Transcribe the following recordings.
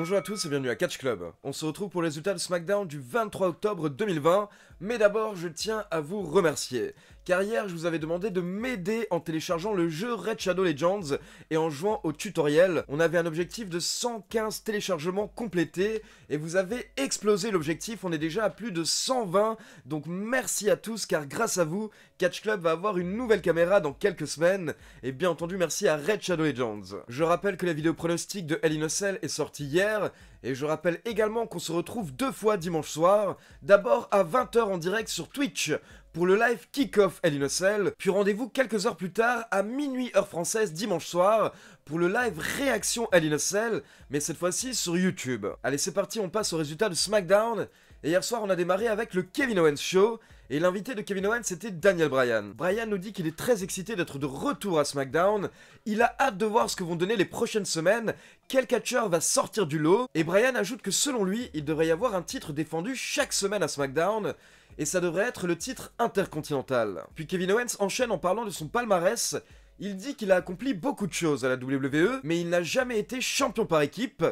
Bonjour à tous et bienvenue à Catch Club. On se retrouve pour les résultats de SmackDown du 23 octobre 2020, mais d'abord je tiens à vous remercier car hier je vous avais demandé de m'aider en téléchargeant le jeu Red Shadow Legends et en jouant au tutoriel. On avait un objectif de 115 téléchargements complétés et vous avez explosé l'objectif, on est déjà à plus de 120, donc merci à tous car grâce à vous, Catch Club va avoir une nouvelle caméra dans quelques semaines et bien entendu merci à Red Shadow Legends. Je rappelle que la vidéo pronostic de El est sortie hier et je rappelle également qu'on se retrouve deux fois dimanche soir, d'abord à 20h en direct sur Twitch pour le live kick-off Cell, puis rendez-vous quelques heures plus tard à minuit heure française dimanche soir pour le live réaction Cell, mais cette fois-ci sur YouTube. Allez c'est parti, on passe au résultat de SmackDown, et hier soir on a démarré avec le Kevin Owens Show, et l'invité de Kevin Owens, c'était Daniel Bryan. Bryan nous dit qu'il est très excité d'être de retour à SmackDown. Il a hâte de voir ce que vont donner les prochaines semaines, quel catcheur va sortir du lot. Et Bryan ajoute que selon lui, il devrait y avoir un titre défendu chaque semaine à SmackDown et ça devrait être le titre intercontinental. Puis Kevin Owens enchaîne en parlant de son palmarès. Il dit qu'il a accompli beaucoup de choses à la WWE, mais il n'a jamais été champion par équipe.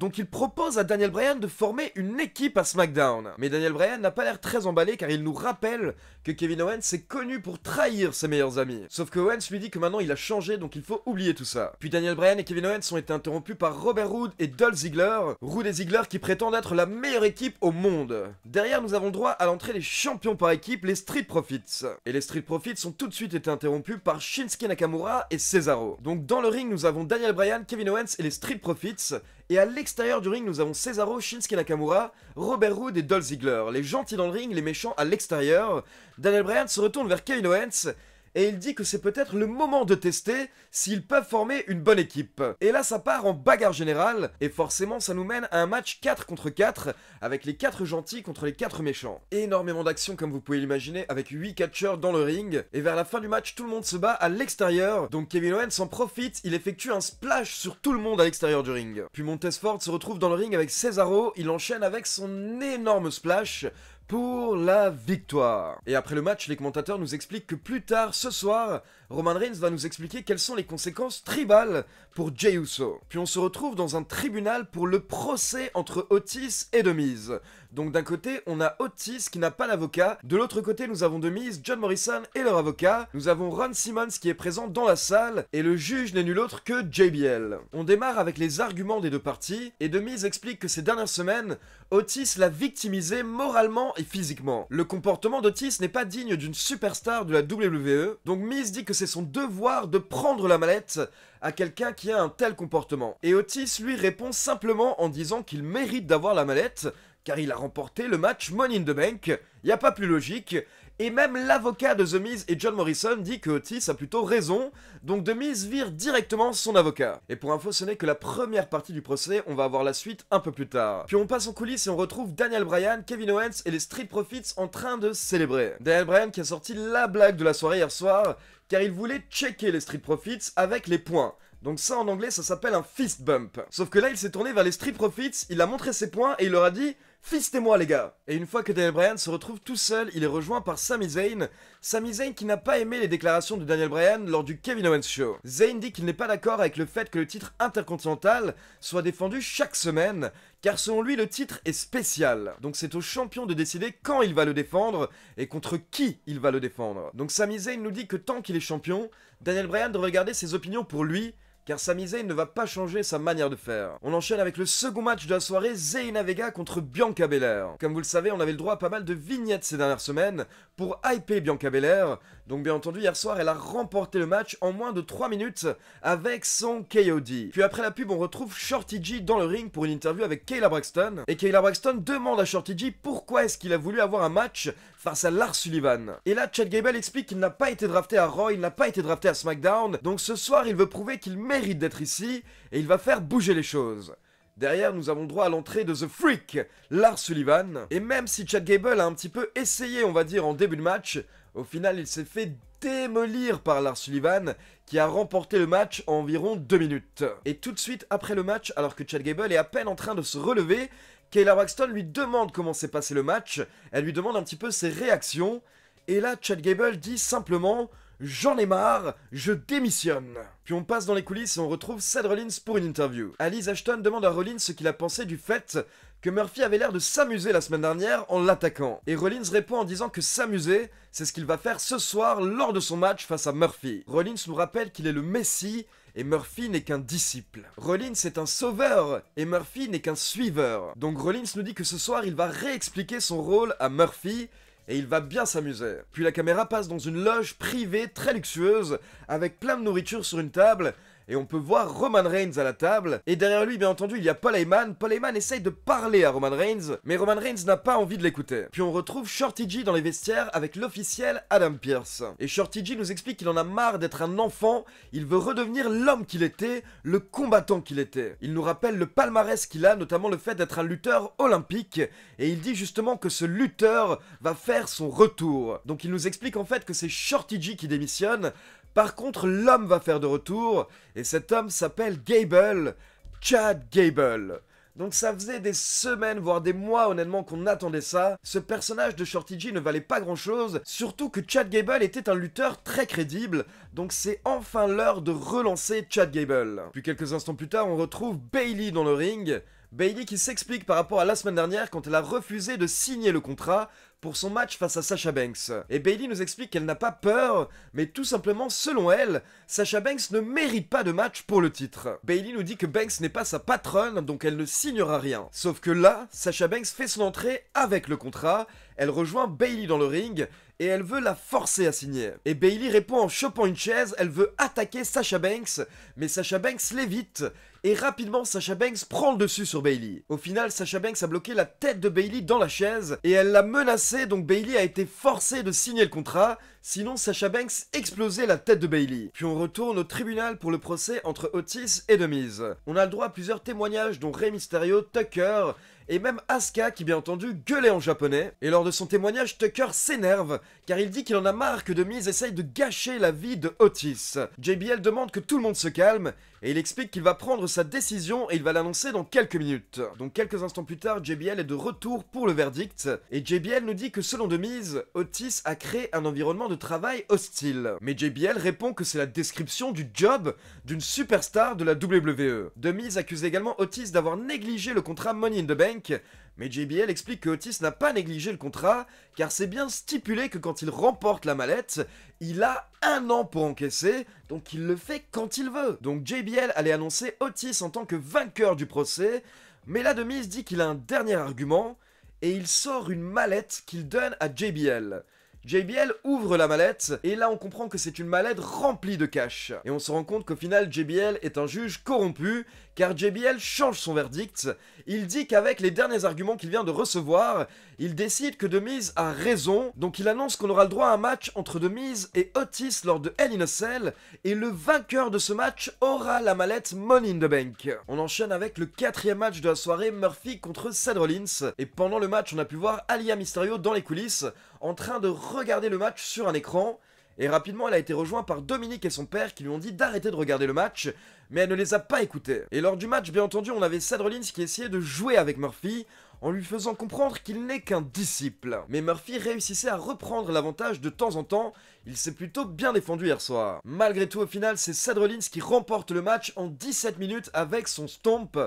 Donc il propose à Daniel Bryan de former une équipe à SmackDown. Mais Daniel Bryan n'a pas l'air très emballé car il nous rappelle que Kevin Owens est connu pour trahir ses meilleurs amis. Sauf que Owens lui dit que maintenant il a changé donc il faut oublier tout ça. Puis Daniel Bryan et Kevin Owens ont été interrompus par Robert Roode et Dolph Ziggler. Roode et Ziggler qui prétendent être la meilleure équipe au monde. Derrière nous avons droit à l'entrée des champions par équipe, les Street Profits. Et les Street Profits ont tout de suite été interrompus par Shinsuke Nakamura et Cesaro. Donc dans le ring nous avons Daniel Bryan, Kevin Owens et les Street Profits. Et à l'extérieur du ring, nous avons Cesaro, Shinsuke Nakamura, Robert Roode et Dolph Ziggler. Les gentils dans le ring, les méchants à l'extérieur. Daniel Bryan se retourne vers Kevin Owens et il dit que c'est peut-être le moment de tester s'ils peuvent former une bonne équipe. Et là, ça part en bagarre générale, et forcément, ça nous mène à un match 4 contre 4, avec les 4 gentils contre les 4 méchants. Énormément d'action, comme vous pouvez l'imaginer, avec 8 catcheurs dans le ring, et vers la fin du match, tout le monde se bat à l'extérieur, donc Kevin Owens s'en profite, il effectue un splash sur tout le monde à l'extérieur du ring. Puis Montez Ford se retrouve dans le ring avec Cesaro, il enchaîne avec son énorme splash, pour la victoire. Et après le match, les commentateurs nous expliquent que plus tard ce soir, Roman Reigns va nous expliquer quelles sont les conséquences tribales pour Jey Uso. Puis on se retrouve dans un tribunal pour le procès entre Otis et Demise. Donc d'un côté, on a Otis qui n'a pas d'avocat, de l'autre côté, nous avons Demise, John Morrison et leur avocat. Nous avons Ron Simmons qui est présent dans la salle et le juge n'est nul autre que JBL. On démarre avec les arguments des deux parties et Demise explique que ces dernières semaines, Otis l'a victimisé moralement physiquement. Le comportement d'Otis n'est pas digne d'une superstar de la WWE, donc Miz dit que c'est son devoir de prendre la mallette à quelqu'un qui a un tel comportement. Et Otis lui répond simplement en disant qu'il mérite d'avoir la mallette, car il a remporté le match Money in the Bank, y a pas plus logique, et même l'avocat de The Miz et John Morrison dit que Otis a plutôt raison, donc The Miz vire directement son avocat. Et pour info, ce n'est que la première partie du procès, on va avoir la suite un peu plus tard. Puis on passe en coulisses et on retrouve Daniel Bryan, Kevin Owens et les Street Profits en train de célébrer. Daniel Bryan qui a sorti la blague de la soirée hier soir, car il voulait checker les Street Profits avec les points. Donc ça en anglais ça s'appelle un fist bump. Sauf que là il s'est tourné vers les Street Profits, il a montré ses points et il leur a dit « Fistez-moi les gars Et une fois que Daniel Bryan se retrouve tout seul, il est rejoint par Sami Zayn. Sami Zayn qui n'a pas aimé les déclarations de Daniel Bryan lors du Kevin Owens Show. Zayn dit qu'il n'est pas d'accord avec le fait que le titre intercontinental soit défendu chaque semaine, car selon lui le titre est spécial. Donc c'est au champion de décider quand il va le défendre et contre qui il va le défendre. Donc Sami Zayn nous dit que tant qu'il est champion, Daniel Bryan doit regarder ses opinions pour lui car Zayn ne va pas changer sa manière de faire. On enchaîne avec le second match de la soirée, Zeyna Vega contre Bianca Belair. Comme vous le savez, on avait le droit à pas mal de vignettes ces dernières semaines pour hyper Bianca Belair. Donc bien entendu, hier soir, elle a remporté le match en moins de 3 minutes avec son KOD. Puis après la pub, on retrouve Shorty G dans le ring pour une interview avec Kayla Braxton. Et Kayla Braxton demande à Shorty G pourquoi est-ce qu'il a voulu avoir un match face à Lars Sullivan. Et là, Chad Gable explique qu'il n'a pas été drafté à Raw, il n'a pas été drafté à SmackDown. Donc ce soir, il veut prouver qu'il met d'être ici et il va faire bouger les choses. Derrière, nous avons droit à l'entrée de The Freak, Lars Sullivan. Et même si Chad Gable a un petit peu essayé, on va dire, en début de match, au final, il s'est fait démolir par Lars Sullivan, qui a remporté le match en environ deux minutes. Et tout de suite après le match, alors que Chad Gable est à peine en train de se relever, Kayla Braxton lui demande comment s'est passé le match, elle lui demande un petit peu ses réactions, et là, Chad Gable dit simplement j'en ai marre, je démissionne. Puis on passe dans les coulisses et on retrouve Seth Rollins pour une interview. Alice Ashton demande à Rollins ce qu'il a pensé du fait que Murphy avait l'air de s'amuser la semaine dernière en l'attaquant. Et Rollins répond en disant que s'amuser, c'est ce qu'il va faire ce soir lors de son match face à Murphy. Rollins nous rappelle qu'il est le Messie et Murphy n'est qu'un disciple. Rollins est un sauveur et Murphy n'est qu'un suiveur. Donc Rollins nous dit que ce soir il va réexpliquer son rôle à Murphy et il va bien s'amuser. Puis la caméra passe dans une loge privée très luxueuse, avec plein de nourriture sur une table, et on peut voir Roman Reigns à la table. Et derrière lui, bien entendu, il y a Paul Heyman. Paul Heyman essaye de parler à Roman Reigns, mais Roman Reigns n'a pas envie de l'écouter. Puis on retrouve Shorty G dans les vestiaires avec l'officiel Adam Pierce. Et Shorty G nous explique qu'il en a marre d'être un enfant, il veut redevenir l'homme qu'il était, le combattant qu'il était. Il nous rappelle le palmarès qu'il a, notamment le fait d'être un lutteur olympique, et il dit justement que ce lutteur va faire son retour. Donc il nous explique en fait que c'est Shorty G qui démissionne par contre, l'homme va faire de retour, et cet homme s'appelle Gable, Chad Gable. Donc ça faisait des semaines, voire des mois honnêtement qu'on attendait ça. Ce personnage de Shorty G ne valait pas grand chose, surtout que Chad Gable était un lutteur très crédible, donc c'est enfin l'heure de relancer Chad Gable. Puis quelques instants plus tard, on retrouve Bailey dans le ring, Bailey qui s'explique par rapport à la semaine dernière quand elle a refusé de signer le contrat pour son match face à Sasha Banks. Et Bailey nous explique qu'elle n'a pas peur, mais tout simplement, selon elle, Sasha Banks ne mérite pas de match pour le titre. Bailey nous dit que Banks n'est pas sa patronne, donc elle ne signera rien. Sauf que là, Sasha Banks fait son entrée avec le contrat, elle rejoint Bailey dans le ring et elle veut la forcer à signer. Et Bailey répond en chopant une chaise, elle veut attaquer Sasha Banks, mais Sasha Banks l'évite et rapidement, Sasha Banks prend le dessus sur Bailey. Au final, Sasha Banks a bloqué la tête de Bailey dans la chaise et elle l'a menacé, donc Bailey a été forcée de signer le contrat, sinon Sasha Banks explosait la tête de Bailey. Puis on retourne au tribunal pour le procès entre Otis et Demise. On a le droit à plusieurs témoignages dont Rey Mysterio, Tucker et même Asuka qui bien entendu gueulait en japonais. Et lors de son témoignage, Tucker s'énerve car il dit qu'il en a marre que Demise essaye de gâcher la vie de Otis. JBL demande que tout le monde se calme, et il explique qu'il va prendre sa décision et il va l'annoncer dans quelques minutes. Donc quelques instants plus tard, JBL est de retour pour le verdict, et JBL nous dit que selon Demise, Otis a créé un environnement de travail hostile. Mais JBL répond que c'est la description du job d'une superstar de la WWE. Demise accuse également Otis d'avoir négligé le contrat Money in the Bank, mais JBL explique que Otis n'a pas négligé le contrat, car c'est bien stipulé que quand il remporte la mallette, il a un an pour encaisser, donc il le fait quand il veut. Donc JBL allait annoncer Otis en tant que vainqueur du procès, mais la demise dit qu'il a un dernier argument, et il sort une mallette qu'il donne à JBL. JBL ouvre la mallette, et là on comprend que c'est une mallette remplie de cash. Et on se rend compte qu'au final JBL est un juge corrompu, car JBL change son verdict. Il dit qu'avec les derniers arguments qu'il vient de recevoir, il décide que Demise a raison, donc il annonce qu'on aura le droit à un match entre Demise et Otis lors de Hell in a Cell, et le vainqueur de ce match aura la mallette Money in the Bank. On enchaîne avec le quatrième match de la soirée, Murphy contre Seth Rollins, et pendant le match on a pu voir Alia Mysterio dans les coulisses, en train de regarder le match sur un écran. Et rapidement, elle a été rejointe par Dominique et son père qui lui ont dit d'arrêter de regarder le match, mais elle ne les a pas écoutés. Et lors du match, bien entendu, on avait Sadrolins qui essayait de jouer avec Murphy, en lui faisant comprendre qu'il n'est qu'un disciple. Mais Murphy réussissait à reprendre l'avantage de temps en temps, il s'est plutôt bien défendu hier soir. Malgré tout, au final, c'est Sadrolins qui remporte le match en 17 minutes avec son stomp,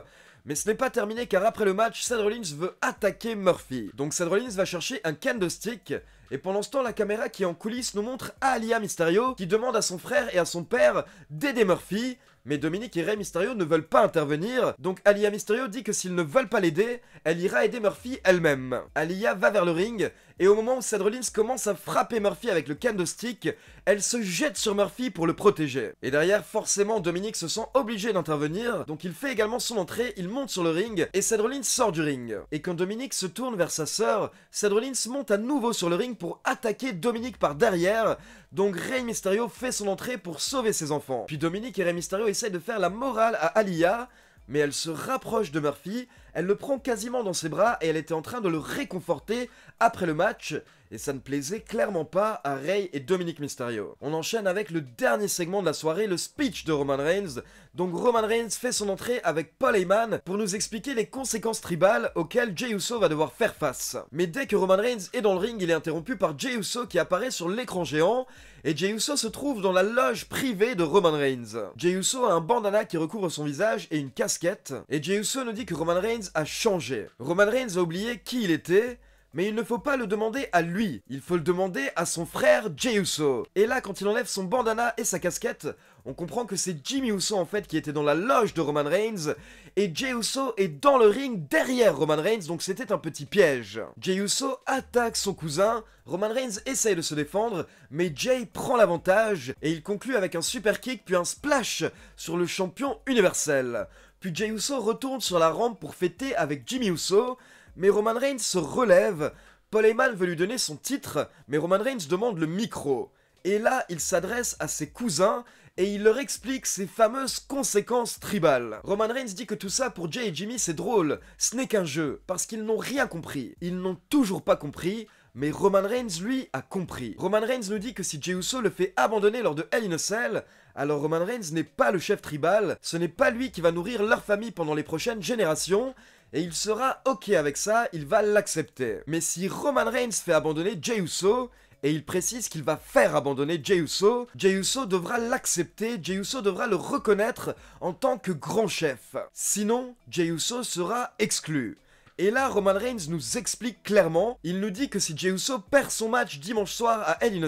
mais ce n'est pas terminé car après le match, Seth veut attaquer Murphy. Donc Seth va chercher un candlestick et pendant ce temps, la caméra qui est en coulisses nous montre Alia Mysterio qui demande à son frère et à son père d'aider Murphy. Mais Dominique et Rey Mysterio ne veulent pas intervenir, donc Alia Mysterio dit que s'ils ne veulent pas l'aider, elle ira aider Murphy elle-même. Alia va vers le ring et au moment où Sandrelins commence à frapper Murphy avec le candlestick, elle se jette sur Murphy pour le protéger. Et derrière, forcément, Dominique se sent obligé d'intervenir, donc il fait également son entrée, il monte sur le ring, et Sandrelins sort du ring. Et quand Dominique se tourne vers sa sœur, se monte à nouveau sur le ring pour attaquer Dominique par derrière, donc Rey Mysterio fait son entrée pour sauver ses enfants. Puis Dominique et Rey Mysterio essayent de faire la morale à Alia, mais elle se rapproche de Murphy, elle le prend quasiment dans ses bras et elle était en train de le réconforter après le match. Et ça ne plaisait clairement pas à Rey et Dominique Mysterio. On enchaîne avec le dernier segment de la soirée, le speech de Roman Reigns. Donc Roman Reigns fait son entrée avec Paul Heyman pour nous expliquer les conséquences tribales auxquelles Jey Uso va devoir faire face. Mais dès que Roman Reigns est dans le ring, il est interrompu par Jey Uso qui apparaît sur l'écran géant et Jey Uso se trouve dans la loge privée de Roman Reigns. Jey Uso a un bandana qui recouvre son visage et une casquette et Jey Uso nous dit que Roman Reigns a changé. Roman Reigns a oublié qui il était, mais il ne faut pas le demander à lui, il faut le demander à son frère Jey Uso. Et là, quand il enlève son bandana et sa casquette, on comprend que c'est Jimmy Uso en fait qui était dans la loge de Roman Reigns, et Jey Uso est dans le ring derrière Roman Reigns, donc c'était un petit piège. Jey Uso attaque son cousin, Roman Reigns essaye de se défendre, mais Jay prend l'avantage, et il conclut avec un super kick puis un splash sur le champion universel puis Jay Uso retourne sur la rampe pour fêter avec Jimmy Uso, mais Roman Reigns se relève, Paul Heyman veut lui donner son titre, mais Roman Reigns demande le micro. Et là, il s'adresse à ses cousins et il leur explique ses fameuses conséquences tribales. Roman Reigns dit que tout ça pour Jay et Jimmy c'est drôle, ce n'est qu'un jeu, parce qu'ils n'ont rien compris. Ils n'ont toujours pas compris, mais Roman Reigns lui a compris. Roman Reigns nous dit que si Jay Uso le fait abandonner lors de Hell in a Cell, alors Roman Reigns n'est pas le chef tribal, ce n'est pas lui qui va nourrir leur famille pendant les prochaines générations, et il sera ok avec ça, il va l'accepter. Mais si Roman Reigns fait abandonner Jey Uso, et il précise qu'il va faire abandonner Jey Uso. Jey Uso devra l'accepter, Jey Uso devra le reconnaître en tant que grand chef. Sinon, Jey Uso sera exclu. Et là, Roman Reigns nous explique clairement, il nous dit que si Jey Uso perd son match dimanche soir à Hell in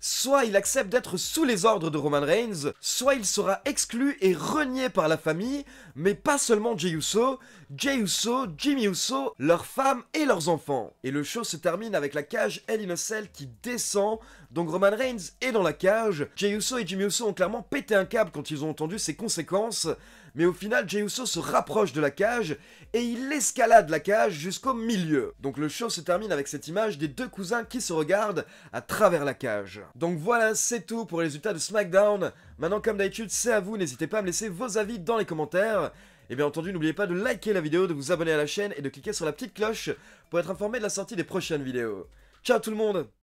soit il accepte d'être sous les ordres de Roman Reigns, soit il sera exclu et renié par la famille, mais pas seulement Jey Uso, Jey Uso, Jimmy Uso, leurs femmes et leurs enfants. Et le show se termine avec la cage Hell in a Cell qui descend, donc Roman Reigns est dans la cage, Jey Uso et Jimmy Uso ont clairement pété un câble quand ils ont entendu ses conséquences, mais au final Jey Uso se rapproche de la cage et il escalade la cage jusqu'au milieu. Donc le show se termine avec cette image des deux cousins qui se regardent à travers la cage. Donc voilà, c'est tout pour les résultats de SmackDown. Maintenant comme d'habitude, c'est à vous, n'hésitez pas à me laisser vos avis dans les commentaires. Et bien entendu, n'oubliez pas de liker la vidéo, de vous abonner à la chaîne et de cliquer sur la petite cloche pour être informé de la sortie des prochaines vidéos. Ciao tout le monde